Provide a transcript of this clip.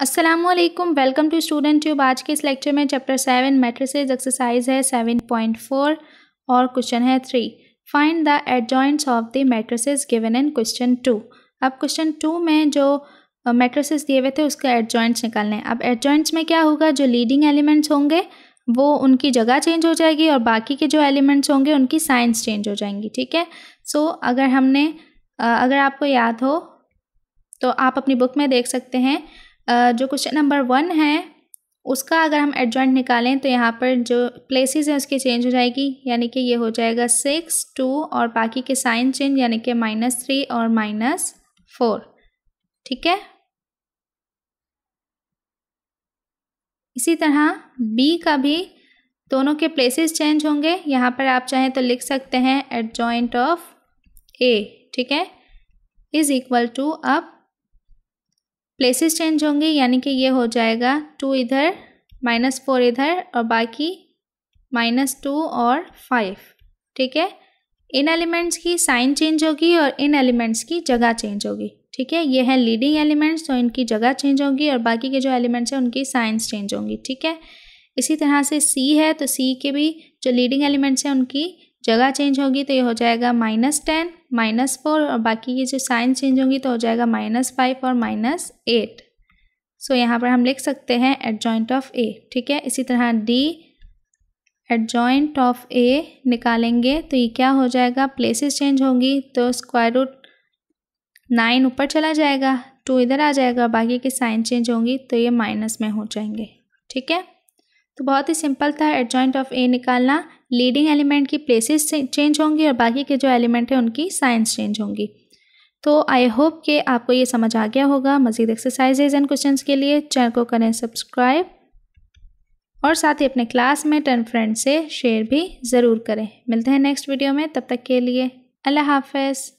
Aslam welcome to student tube आज के इस लेक्चर में चैप्टर सेवन मेट्रिसेज एक्सरसाइज है सेवन पॉइंट फोर और क्वेश्चन है three find the adjoints of the matrices given in question two अब क्वेश्चन टू में जो मेट्रिसेज दिए हुए थे उसके एडजॉइंट्स निकालने अब एडजॉइंट्स में क्या होगा जो लीडिंग एलिमेंट्स होंगे वो उनकी जगह चेंज हो जाएगी और बाकी के जो एलिमेंट्स होंगे उनकी साइंस चेंज हो जाएंगी ठीक है सो अगर हमने अगर आपको याद हो तो आप अपनी बुक में देख सकते हैं जो क्वेश्चन नंबर वन है उसका अगर हम एडजॉइंट निकालें तो यहाँ पर जो प्लेसेस हैं उसकी चेंज हो जाएगी यानी कि ये हो जाएगा सिक्स टू और बाकी के साइन चेंज यानी कि माइनस थ्री और माइनस फोर ठीक है इसी तरह बी का भी दोनों के प्लेसेस चेंज होंगे यहाँ पर आप चाहें तो लिख सकते हैं एडजॉइंट ऑफ ए ठीक है इज़ इक्वल टू अब प्लेसेस चेंज होंगे यानी कि ये हो जाएगा टू इधर माइनस फोर इधर और बाकी माइनस टू और फाइव ठीक है इन एलिमेंट्स की साइन चेंज होगी और इन एलिमेंट्स की जगह चेंज होगी ठीक है ये है लीडिंग एलिमेंट्स तो इनकी जगह चेंज होगी और बाकी के जो एलिमेंट्स हैं उनकी साइंस चेंज होंगी ठीक है इसी तरह से सी है तो सी के भी जो लीडिंग एलिमेंट्स हैं उनकी जगह चेंज होगी तो ये हो जाएगा माइनस टेन माइनस फोर और बाकी ये जो साइन चेंज होंगी तो हो जाएगा माइनस फाइव और माइनस एट सो यहाँ पर हम लिख सकते हैं एट जॉइंट ऑफ ए ठीक है इसी तरह adjoint of A निकालेंगे तो ये क्या हो जाएगा प्लेसेस चेंज होंगी तो स्क्वायर रूट नाइन ऊपर चला जाएगा टू इधर आ जाएगा बाकी के साइन चेंज होंगी तो ये माइनस में हो जाएंगे ठीक है तो बहुत ही सिंपल था एडजॉइंट ऑफ ए निकालना लीडिंग एलिमेंट की प्लेसेस चेंज होंगी और बाकी के जो एलिमेंट हैं उनकी साइंस चेंज होंगी तो आई होप कि आपको ये समझ आ गया होगा मज़ीद एक्सरसाइजेज एंड क्वेश्चन के लिए चैनल को करें सब्सक्राइब और साथ ही अपने क्लास में एंड फ्रेंड से शेयर भी ज़रूर करें मिलते हैं नेक्स्ट वीडियो में तब तक के लिए अल्लाह हाफ